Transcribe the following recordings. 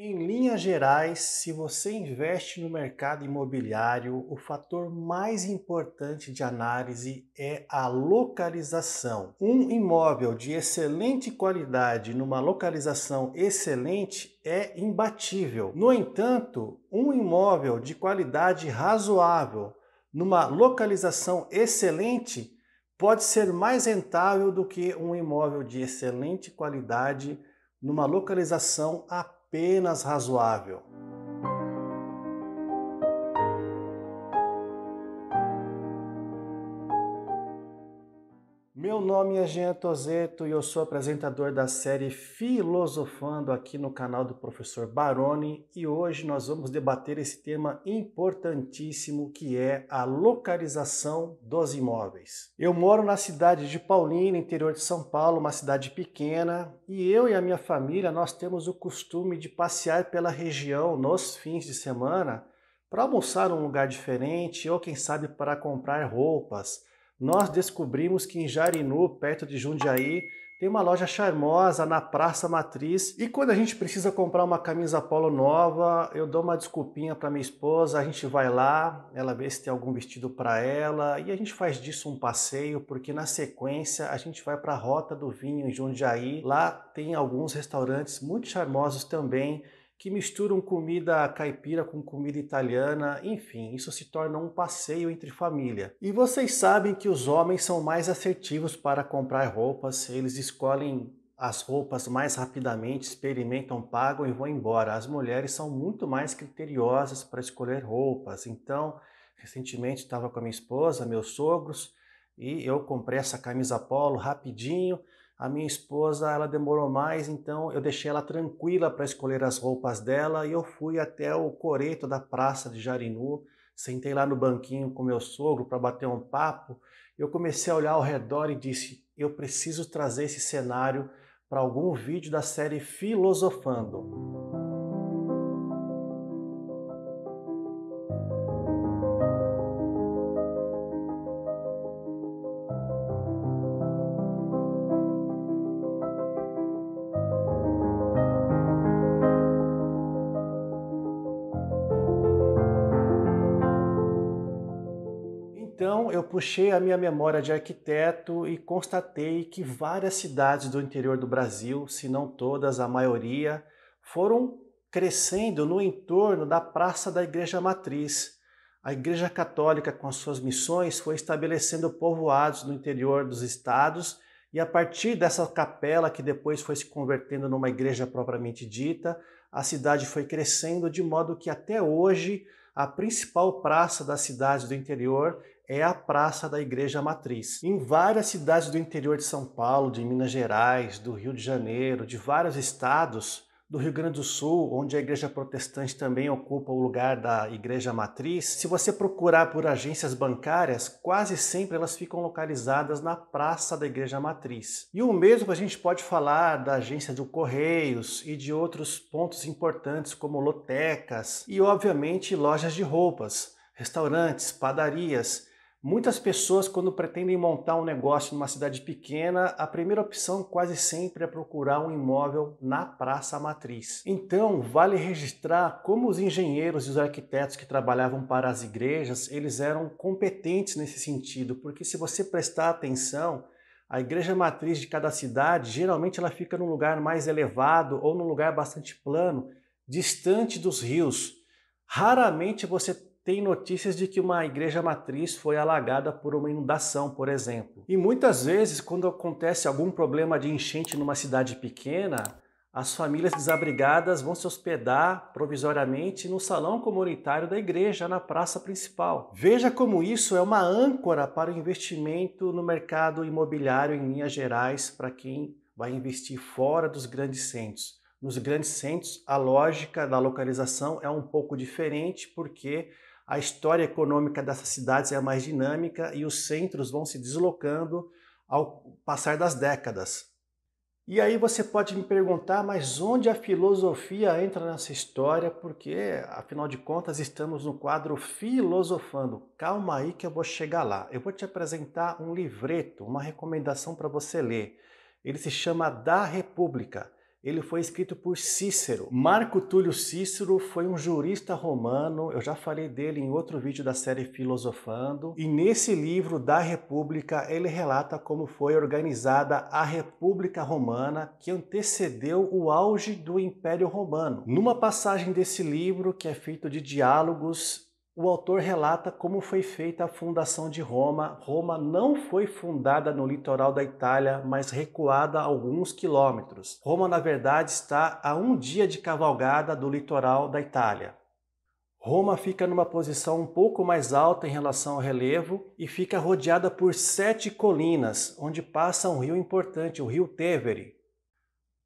Em linhas gerais, se você investe no mercado imobiliário, o fator mais importante de análise é a localização. Um imóvel de excelente qualidade numa localização excelente é imbatível. No entanto, um imóvel de qualidade razoável numa localização excelente pode ser mais rentável do que um imóvel de excelente qualidade numa localização apenas apenas razoável. Meu nome é Jean Tozeto e eu sou apresentador da série Filosofando aqui no canal do professor Baroni e hoje nós vamos debater esse tema importantíssimo que é a localização dos imóveis. Eu moro na cidade de Paulínia, interior de São Paulo, uma cidade pequena, e eu e a minha família nós temos o costume de passear pela região nos fins de semana para almoçar num lugar diferente ou quem sabe para comprar roupas nós descobrimos que em Jarinu, perto de Jundiaí, tem uma loja charmosa na Praça Matriz. E quando a gente precisa comprar uma camisa polo nova, eu dou uma desculpinha para minha esposa, a gente vai lá, ela vê se tem algum vestido para ela e a gente faz disso um passeio, porque na sequência a gente vai para a Rota do Vinho em Jundiaí. Lá tem alguns restaurantes muito charmosos também que misturam comida caipira com comida italiana, enfim, isso se torna um passeio entre família. E vocês sabem que os homens são mais assertivos para comprar roupas, eles escolhem as roupas mais rapidamente, experimentam, pagam e vão embora. As mulheres são muito mais criteriosas para escolher roupas. Então, recentemente estava com a minha esposa, meus sogros, e eu comprei essa camisa polo rapidinho. A minha esposa, ela demorou mais, então eu deixei ela tranquila para escolher as roupas dela e eu fui até o coreto da praça de Jarinu, sentei lá no banquinho com meu sogro para bater um papo. Eu comecei a olhar ao redor e disse: "Eu preciso trazer esse cenário para algum vídeo da série Filosofando". Então eu puxei a minha memória de arquiteto e constatei que várias cidades do interior do Brasil, se não todas, a maioria, foram crescendo no entorno da Praça da Igreja Matriz. A Igreja Católica, com as suas missões, foi estabelecendo povoados no interior dos estados e a partir dessa capela, que depois foi se convertendo numa igreja propriamente dita, a cidade foi crescendo de modo que até hoje a principal praça das cidades do interior é a Praça da Igreja Matriz. Em várias cidades do interior de São Paulo, de Minas Gerais, do Rio de Janeiro, de vários estados, do Rio Grande do Sul, onde a Igreja Protestante também ocupa o lugar da Igreja Matriz, se você procurar por agências bancárias, quase sempre elas ficam localizadas na Praça da Igreja Matriz. E o mesmo a gente pode falar da agência do Correios e de outros pontos importantes como lotecas e, obviamente, lojas de roupas, restaurantes, padarias Muitas pessoas, quando pretendem montar um negócio numa cidade pequena, a primeira opção quase sempre é procurar um imóvel na praça matriz. Então, vale registrar como os engenheiros e os arquitetos que trabalhavam para as igrejas, eles eram competentes nesse sentido, porque se você prestar atenção, a igreja matriz de cada cidade, geralmente ela fica num lugar mais elevado ou num lugar bastante plano, distante dos rios. Raramente você tem notícias de que uma igreja matriz foi alagada por uma inundação, por exemplo. E muitas vezes, quando acontece algum problema de enchente numa cidade pequena, as famílias desabrigadas vão se hospedar provisoriamente no salão comunitário da igreja, na praça principal. Veja como isso é uma âncora para o investimento no mercado imobiliário em Minas Gerais para quem vai investir fora dos grandes centros. Nos grandes centros, a lógica da localização é um pouco diferente porque a história econômica dessas cidades é mais dinâmica e os centros vão se deslocando ao passar das décadas. E aí você pode me perguntar, mas onde a filosofia entra nessa história? Porque, afinal de contas, estamos no quadro Filosofando. Calma aí que eu vou chegar lá. Eu vou te apresentar um livreto, uma recomendação para você ler. Ele se chama Da República ele foi escrito por Cícero. Marco Túlio Cícero foi um jurista romano, eu já falei dele em outro vídeo da série Filosofando, e nesse livro da República ele relata como foi organizada a República Romana que antecedeu o auge do Império Romano. Numa passagem desse livro, que é feito de diálogos o autor relata como foi feita a fundação de Roma. Roma não foi fundada no litoral da Itália, mas recuada alguns quilômetros. Roma, na verdade, está a um dia de cavalgada do litoral da Itália. Roma fica numa posição um pouco mais alta em relação ao relevo e fica rodeada por sete colinas, onde passa um rio importante, o rio Tevere.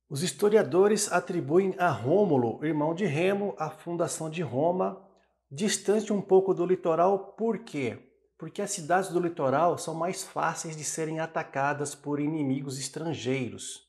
Os historiadores atribuem a Rômulo, irmão de Remo, a fundação de Roma distante um pouco do litoral, por quê? Porque as cidades do litoral são mais fáceis de serem atacadas por inimigos estrangeiros.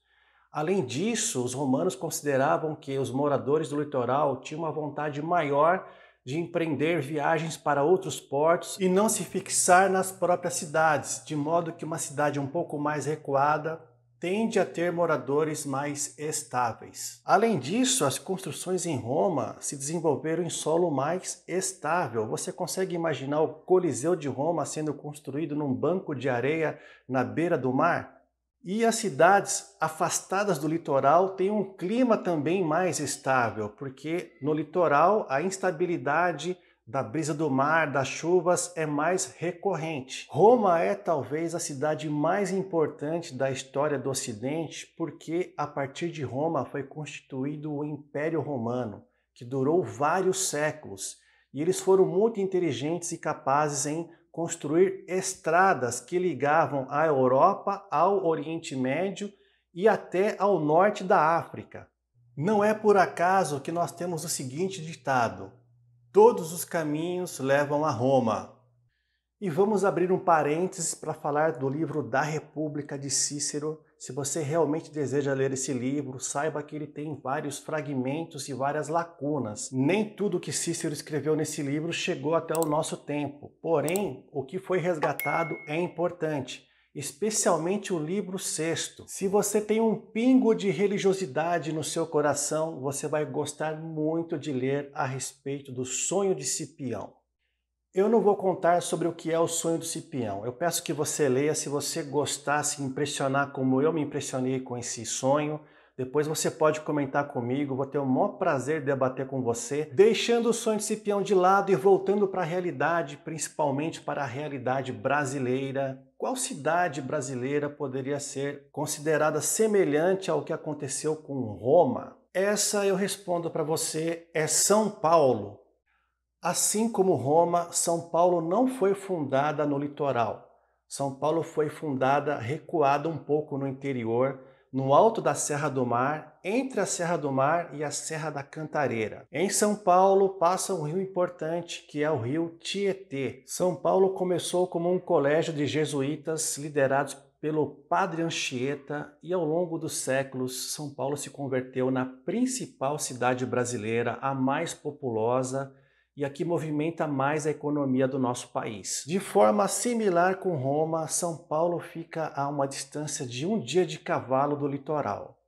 Além disso, os romanos consideravam que os moradores do litoral tinham uma vontade maior de empreender viagens para outros portos e não se fixar nas próprias cidades, de modo que uma cidade um pouco mais recuada tende a ter moradores mais estáveis. Além disso, as construções em Roma se desenvolveram em solo mais estável. Você consegue imaginar o Coliseu de Roma sendo construído num banco de areia na beira do mar? E as cidades afastadas do litoral têm um clima também mais estável, porque no litoral a instabilidade da brisa do mar, das chuvas é mais recorrente. Roma é talvez a cidade mais importante da história do Ocidente, porque a partir de Roma foi constituído o Império Romano, que durou vários séculos, e eles foram muito inteligentes e capazes em construir estradas que ligavam a Europa ao Oriente Médio e até ao norte da África. Não é por acaso que nós temos o seguinte ditado: Todos os caminhos levam a Roma. E vamos abrir um parênteses para falar do livro Da República de Cícero. Se você realmente deseja ler esse livro, saiba que ele tem vários fragmentos e várias lacunas. Nem tudo que Cícero escreveu nesse livro chegou até o nosso tempo. Porém, o que foi resgatado é importante especialmente o livro sexto. Se você tem um pingo de religiosidade no seu coração, você vai gostar muito de ler a respeito do sonho de Cipião. Eu não vou contar sobre o que é o sonho de Cipião. Eu peço que você leia se você gostar, se impressionar como eu me impressionei com esse sonho. Depois você pode comentar comigo, vou ter o maior prazer de debater com você, deixando o sonho de Cipião de lado e voltando para a realidade, principalmente para a realidade brasileira, qual cidade brasileira poderia ser considerada semelhante ao que aconteceu com Roma? Essa eu respondo para você é São Paulo. Assim como Roma, São Paulo não foi fundada no litoral. São Paulo foi fundada recuada um pouco no interior, no alto da Serra do Mar, entre a Serra do Mar e a Serra da Cantareira. Em São Paulo passa um rio importante que é o rio Tietê. São Paulo começou como um colégio de jesuítas liderados pelo Padre Anchieta e ao longo dos séculos São Paulo se converteu na principal cidade brasileira, a mais populosa e aqui movimenta mais a economia do nosso país. De forma similar com Roma, São Paulo fica a uma distância de um dia de cavalo do litoral.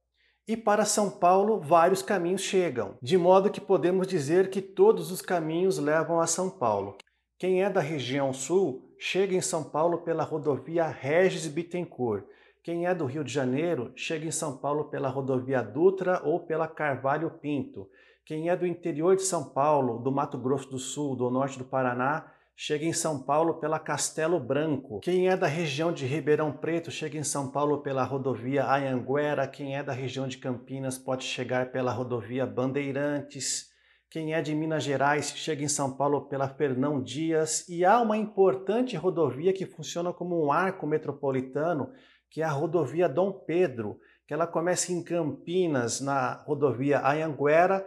E para São Paulo, vários caminhos chegam, de modo que podemos dizer que todos os caminhos levam a São Paulo. Quem é da região sul chega em São Paulo pela rodovia Regis Bittencourt. Quem é do Rio de Janeiro chega em São Paulo pela rodovia Dutra ou pela Carvalho Pinto. Quem é do interior de São Paulo, do Mato Grosso do Sul, do norte do Paraná, chega em São Paulo pela Castelo Branco. Quem é da região de Ribeirão Preto chega em São Paulo pela rodovia Ayanguera. Quem é da região de Campinas pode chegar pela rodovia Bandeirantes. Quem é de Minas Gerais chega em São Paulo pela Fernão Dias. E há uma importante rodovia que funciona como um arco metropolitano, que é a rodovia Dom Pedro, que ela começa em Campinas, na rodovia Ayanguera,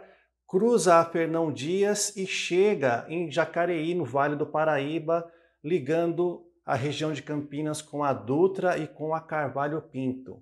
cruza a Fernão Dias e chega em Jacareí, no Vale do Paraíba, ligando a região de Campinas com a Dutra e com a Carvalho Pinto.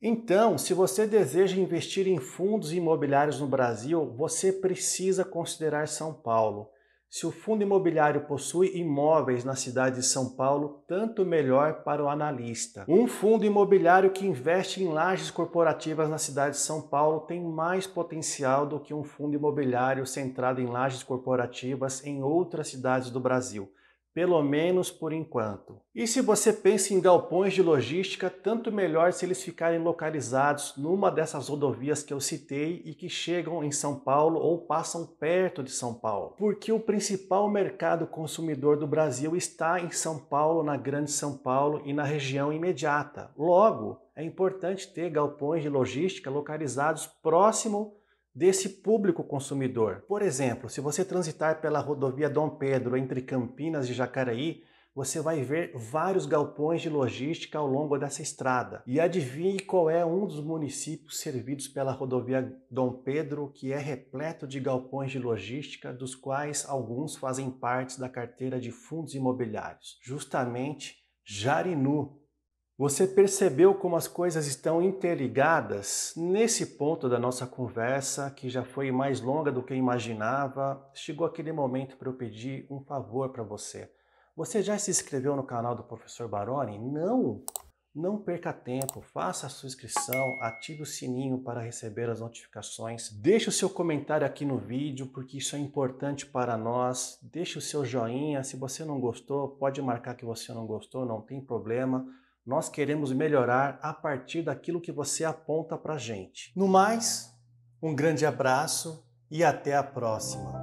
Então, se você deseja investir em fundos imobiliários no Brasil, você precisa considerar São Paulo. Se o fundo imobiliário possui imóveis na cidade de São Paulo, tanto melhor para o analista. Um fundo imobiliário que investe em lajes corporativas na cidade de São Paulo tem mais potencial do que um fundo imobiliário centrado em lajes corporativas em outras cidades do Brasil pelo menos por enquanto. E se você pensa em galpões de logística, tanto melhor se eles ficarem localizados numa dessas rodovias que eu citei e que chegam em São Paulo ou passam perto de São Paulo, porque o principal mercado consumidor do Brasil está em São Paulo, na Grande São Paulo e na região imediata. Logo, é importante ter galpões de logística localizados próximo desse público consumidor. Por exemplo, se você transitar pela rodovia Dom Pedro entre Campinas e Jacareí, você vai ver vários galpões de logística ao longo dessa estrada. E adivinhe qual é um dos municípios servidos pela rodovia Dom Pedro, que é repleto de galpões de logística, dos quais alguns fazem parte da carteira de fundos imobiliários. Justamente Jarinu, você percebeu como as coisas estão interligadas? Nesse ponto da nossa conversa, que já foi mais longa do que eu imaginava, chegou aquele momento para eu pedir um favor para você. Você já se inscreveu no canal do Professor Baroni? Não! Não perca tempo, faça a sua inscrição, ative o sininho para receber as notificações, deixe o seu comentário aqui no vídeo, porque isso é importante para nós, deixe o seu joinha, se você não gostou, pode marcar que você não gostou, não tem problema. Nós queremos melhorar a partir daquilo que você aponta para gente. No mais, um grande abraço e até a próxima.